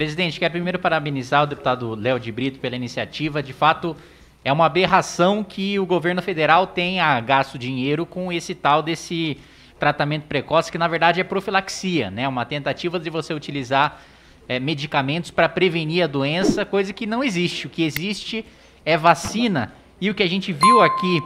Presidente, quero primeiro parabenizar o deputado Léo de Brito pela iniciativa. De fato, é uma aberração que o governo federal tenha gasto dinheiro com esse tal desse tratamento precoce, que na verdade é profilaxia, né? Uma tentativa de você utilizar é, medicamentos para prevenir a doença, coisa que não existe. O que existe é vacina. E o que a gente viu aqui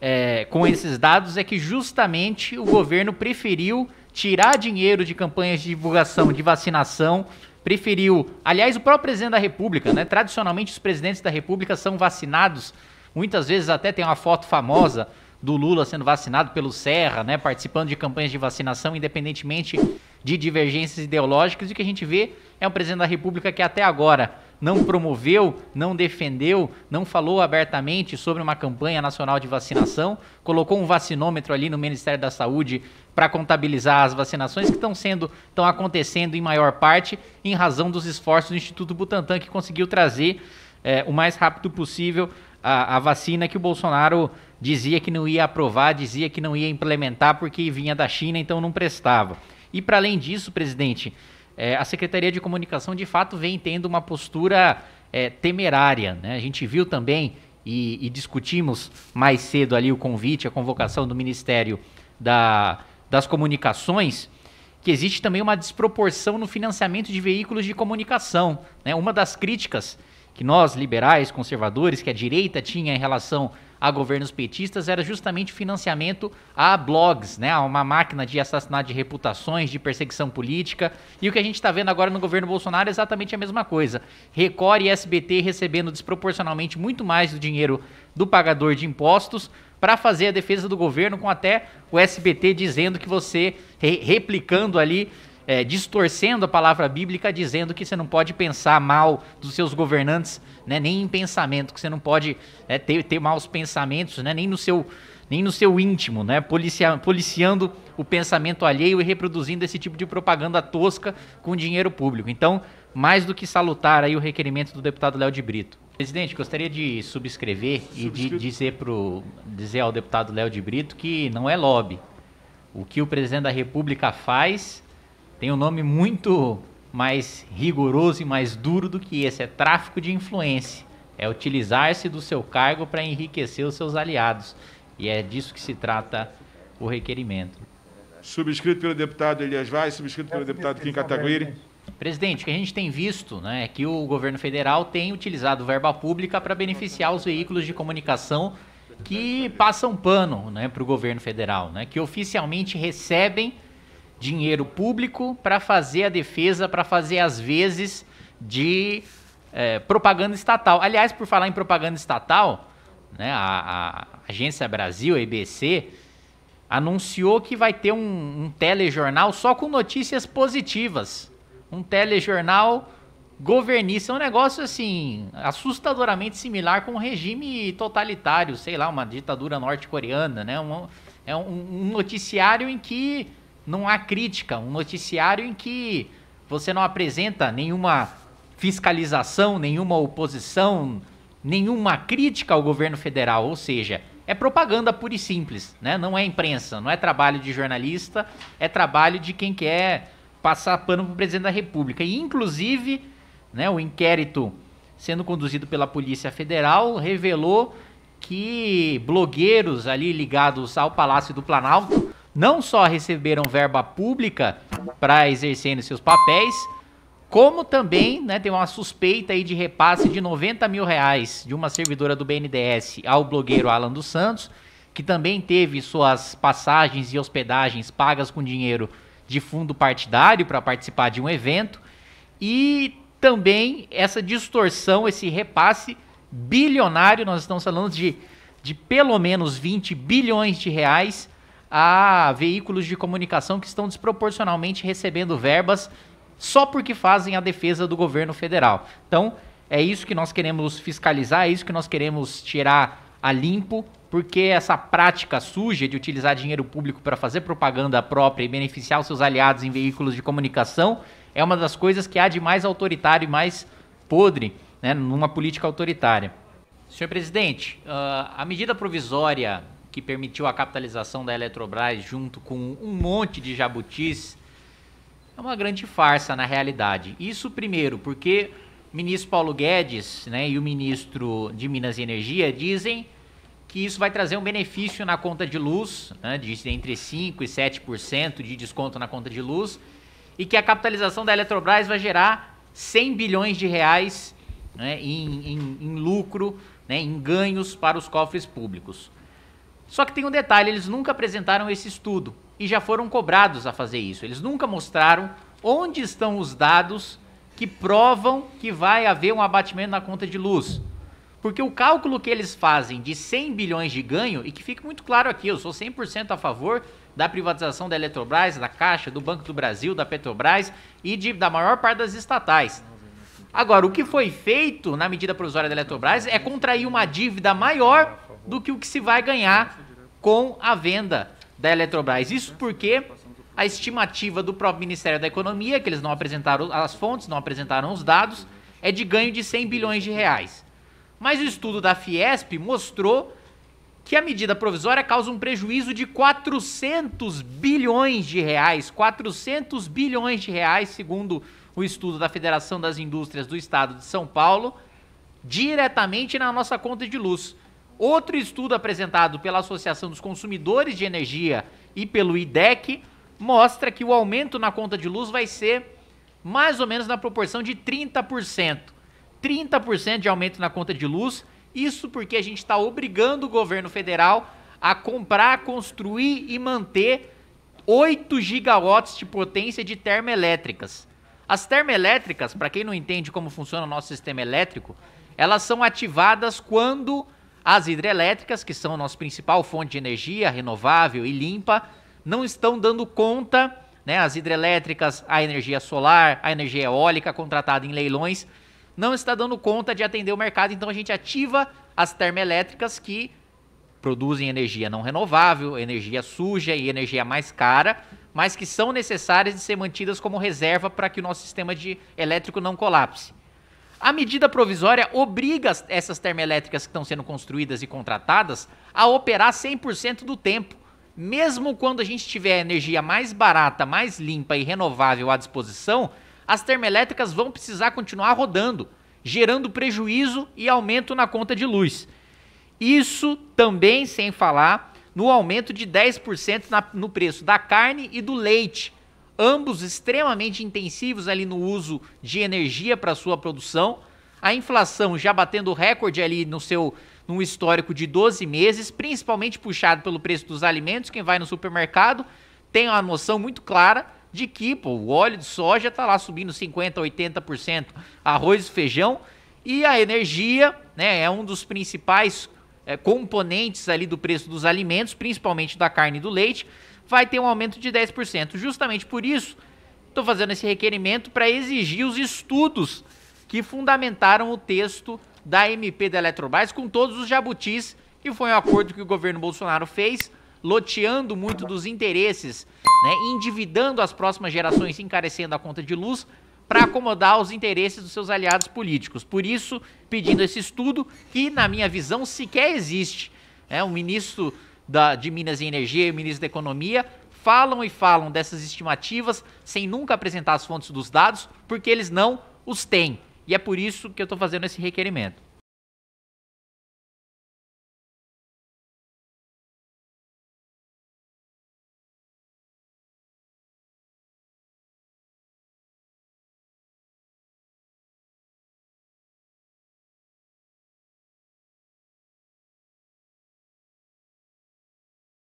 é, com esses dados é que justamente o governo preferiu tirar dinheiro de campanhas de divulgação de vacinação preferiu. Aliás, o próprio presidente da República, né? Tradicionalmente os presidentes da República são vacinados. Muitas vezes até tem uma foto famosa do Lula sendo vacinado pelo Serra, né? Participando de campanhas de vacinação, independentemente de divergências ideológicas. E o que a gente vê é um presidente da República que até agora não promoveu, não defendeu, não falou abertamente sobre uma campanha nacional de vacinação, colocou um vacinômetro ali no Ministério da Saúde para contabilizar as vacinações que estão sendo, estão acontecendo em maior parte em razão dos esforços do Instituto Butantan que conseguiu trazer é, o mais rápido possível a, a, vacina que o Bolsonaro dizia que não ia aprovar, dizia que não ia implementar porque vinha da China, então não prestava. E para além disso, presidente, é, a Secretaria de Comunicação de fato vem tendo uma postura é, temerária. Né? A gente viu também e, e, discutimos mais cedo ali o convite, a convocação do Ministério da, das Comunicações, que existe também uma desproporção no financiamento de veículos de comunicação. Né? Uma das críticas que nós, liberais, conservadores, que a direita tinha em relação a governos petistas era justamente financiamento a blogs, né? A uma máquina de assassinato de reputações, de perseguição política. E o que a gente está vendo agora no governo Bolsonaro é exatamente a mesma coisa. Record e SBT recebendo desproporcionalmente muito mais do dinheiro do pagador de impostos para fazer a defesa do governo, com até o SBT dizendo que você, re replicando ali é, distorcendo a palavra bíblica, dizendo que você não pode pensar mal dos seus governantes, né, nem em pensamento, que você não pode é, ter, ter maus pensamentos, né, nem no seu nem no seu íntimo, né? Policia, policiando o pensamento alheio e reproduzindo esse tipo de propaganda tosca com dinheiro público. Então, mais do que salutar aí o requerimento do deputado Léo de Brito. Presidente, gostaria de subscrever e de dizer, pro, dizer ao deputado Léo de Brito que não é lobby. O que o presidente da República faz tem um nome muito mais rigoroso e mais duro do que esse, é tráfico de influência. É utilizar-se do seu cargo para enriquecer os seus aliados. E é disso que se trata o requerimento. Subscrito pelo deputado Elias Vaz, subscrito pelo deputado Kim Kataguiri. Presidente, o que a gente tem visto né, é que o governo federal tem utilizado verba pública para beneficiar os veículos de comunicação que passam pano né, para o governo federal, né, que oficialmente recebem dinheiro público para fazer a defesa, para fazer as vezes de é, propaganda estatal. Aliás, por falar em propaganda estatal, né, a, a Agência Brasil, a EBC, anunciou que vai ter um, um telejornal só com notícias positivas. Um telejornal governista. É um negócio assim, assustadoramente similar com um regime totalitário, sei lá, uma ditadura norte-coreana, né? Um, é um, um noticiário em que não há crítica, um noticiário em que você não apresenta nenhuma fiscalização, nenhuma oposição, nenhuma crítica ao governo federal, ou seja, é propaganda pura e simples, né? Não é imprensa, não é trabalho de jornalista, é trabalho de quem quer passar pano para o presidente da República. E inclusive, né, o inquérito sendo conduzido pela Polícia Federal revelou que blogueiros ali ligados ao Palácio do Planalto não só receberam verba pública para exercerem seus papéis, como também né, tem uma suspeita aí de repasse de 90 mil reais de uma servidora do BNDES ao blogueiro Alan dos Santos, que também teve suas passagens e hospedagens pagas com dinheiro de fundo partidário para participar de um evento, e também essa distorção, esse repasse bilionário, nós estamos falando de, de pelo menos 20 bilhões de reais a veículos de comunicação que estão desproporcionalmente recebendo verbas só porque fazem a defesa do governo federal. Então, é isso que nós queremos fiscalizar, é isso que nós queremos tirar a limpo, porque essa prática suja de utilizar dinheiro público para fazer propaganda própria e beneficiar os seus aliados em veículos de comunicação é uma das coisas que há de mais autoritário e mais podre né, numa política autoritária. Senhor presidente, ah, a medida provisória que permitiu a capitalização da Eletrobras junto com um monte de jabutis, é uma grande farsa na realidade. Isso primeiro, porque o ministro Paulo Guedes né, e o ministro de Minas e Energia dizem que isso vai trazer um benefício na conta de luz, né, de entre 5% e 7% de desconto na conta de luz, e que a capitalização da Eletrobras vai gerar 100 bilhões de reais né, em, em, em lucro, né, em ganhos para os cofres públicos. Só que tem um detalhe, eles nunca apresentaram esse estudo e já foram cobrados a fazer isso. Eles nunca mostraram onde estão os dados que provam que vai haver um abatimento na conta de luz. Porque o cálculo que eles fazem de 100 bilhões de ganho, e que fica muito claro aqui, eu sou 100% a favor da privatização da Eletrobras, da Caixa, do Banco do Brasil, da Petrobras e de, da maior parte das estatais. Agora, o que foi feito na medida provisória da Eletrobras é contrair uma dívida maior do que o que se vai ganhar com a venda da Eletrobras. Isso porque a estimativa do próprio Ministério da Economia, que eles não apresentaram as fontes, não apresentaram os dados, é de ganho de 100 bilhões de reais. Mas o estudo da Fiesp mostrou que a medida provisória causa um prejuízo de 400 bilhões de reais, 400 bilhões de reais, segundo o estudo da Federação das Indústrias do Estado de São Paulo, diretamente na nossa conta de luz. Outro estudo apresentado pela Associação dos Consumidores de Energia e pelo IDEC mostra que o aumento na conta de luz vai ser mais ou menos na proporção de 30%. 30% de aumento na conta de luz, isso porque a gente está obrigando o governo federal a comprar, construir e manter 8 gigawatts de potência de termoelétricas. As termoelétricas, para quem não entende como funciona o nosso sistema elétrico, elas são ativadas quando as hidrelétricas, que são a nossa principal fonte de energia renovável e limpa, não estão dando conta, né? As hidrelétricas, a energia solar, a energia eólica contratada em leilões, não está dando conta de atender o mercado, então a gente ativa as termoelétricas que produzem energia não renovável, energia suja e energia mais cara, mas que são necessárias de ser mantidas como reserva para que o nosso sistema de elétrico não colapse. A medida provisória obriga essas termoelétricas que estão sendo construídas e contratadas a operar 100% do tempo. Mesmo quando a gente tiver energia mais barata, mais limpa e renovável à disposição, as termoelétricas vão precisar continuar rodando, gerando prejuízo e aumento na conta de luz. Isso também sem falar no aumento de 10% na, no preço da carne e do leite, ambos extremamente intensivos ali no uso de energia para sua produção. A inflação já batendo recorde ali no seu num histórico de 12 meses, principalmente puxado pelo preço dos alimentos. Quem vai no supermercado tem uma noção muito clara de que pô, o óleo de soja está lá subindo 50%, 80%, arroz e feijão. E a energia né, é um dos principais é, componentes ali do preço dos alimentos, principalmente da carne e do leite vai ter um aumento de 10%. Justamente por isso, estou fazendo esse requerimento para exigir os estudos que fundamentaram o texto da MP da Eletrobras com todos os jabutis, que foi um acordo que o governo Bolsonaro fez, loteando muito dos interesses, né, endividando as próximas gerações, encarecendo a conta de luz, para acomodar os interesses dos seus aliados políticos. Por isso, pedindo esse estudo, que, na minha visão, sequer existe. É um ministro da, de Minas e Energia e o ministro da Economia falam e falam dessas estimativas sem nunca apresentar as fontes dos dados, porque eles não os têm. E é por isso que eu estou fazendo esse requerimento.